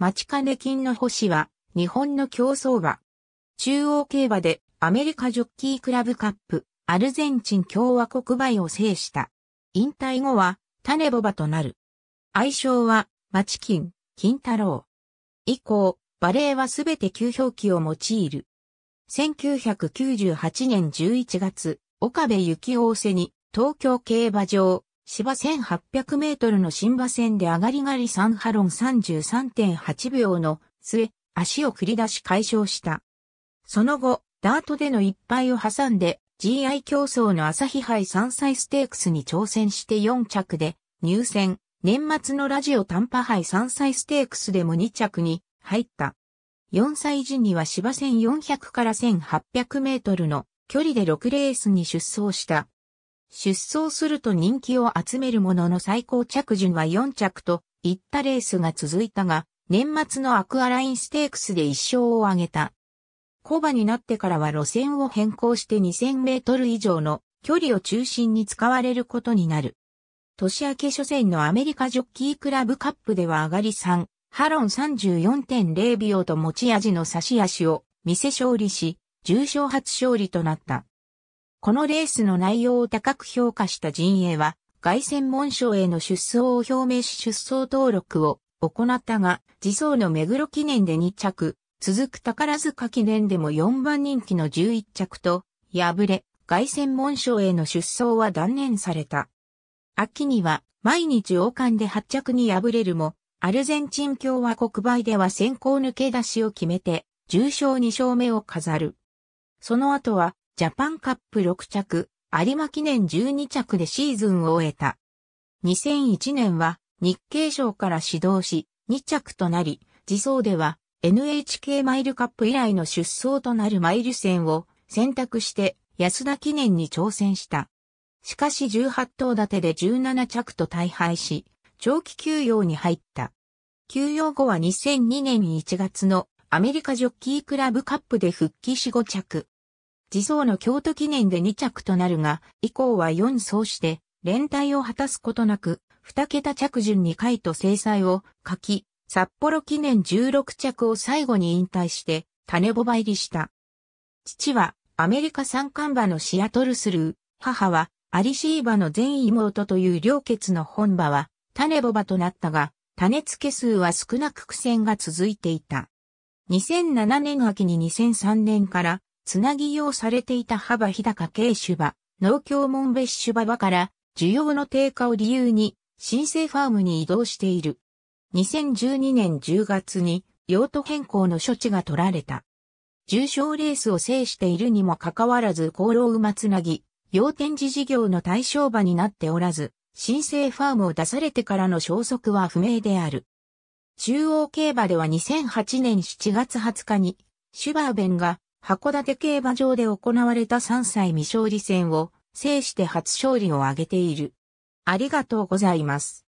町金金の星は、日本の競争馬。中央競馬でアメリカジョッキークラブカップ、アルゼンチン共和国馬を制した。引退後は、種ボバとなる。愛称は、マチキン、金太郎。以降、バレーはすべて旧表記を用いる。1998年11月、岡部幸大瀬に東京競馬場芝1800メートルの新馬戦で上がりがり3ハロン33.8秒の末、足を繰り出し解消した。その後、ダートでの一敗を挟んで、GI 競争の朝日杯山菜ステークスに挑戦して4着で入選、年末のラジオ短波杯山菜ステークスでも2着に入った。4歳時には芝1400から1800メートルの距離で6レースに出走した出走すると人気を集めるものの最高着順は4着といったレースが続いたが、年末のアクアラインステークスで1勝を挙げた。コバになってからは路線を変更して2000メートル以上の距離を中心に使われることになる。年明け初戦のアメリカジョッキークラブカップでは上がり3、ハロン34.0秒と持ち味の差し足を見せ勝利し、重賞初勝利となった。このレースの内容を高く評価した陣営は、外戦門賞への出走を表明し出走登録を行ったが、自走の目黒記念で2着、続く宝塚記念でも4番人気の11着と、敗れ、外戦門賞への出走は断念された。秋には、毎日王冠で8着に敗れるも、アルゼンチン共和国杯では先行抜け出しを決めて、重賞2勝目を飾る。その後は、ジャパンカップ6着、有馬記念12着でシーズンを終えた。2001年は日経賞から指導し2着となり、自走では NHK マイルカップ以来の出走となるマイル戦を選択して安田記念に挑戦した。しかし18頭立てで17着と大敗し、長期休養に入った。休養後は2002年1月のアメリカジョッキークラブカップで復帰し5着。自走の京都記念で2着となるが、以降は4走して、連帯を果たすことなく、2桁着順2回と制裁を書き、札幌記念16着を最後に引退して、種ぼば入りした。父は、アメリカ三冠馬のシアトルスルー、母は、アリシーバの全妹という両血の本馬は、種ぼばとなったが、種付け数は少なく苦戦が続いていた。2007年秋に2003年からつなぎ用されていた幅日高系種馬、農協門別種馬場から需要の低下を理由に新生ファームに移動している。2012年10月に用途変更の処置が取られた。重賞レースを制しているにもかかわらず功労馬つなぎ、要展示事業の対象馬になっておらず、新生ファームを出されてからの消息は不明である。中央競馬では2008年7月20日に、シュバーベンが函館競馬場で行われた3歳未勝利戦を制して初勝利を挙げている。ありがとうございます。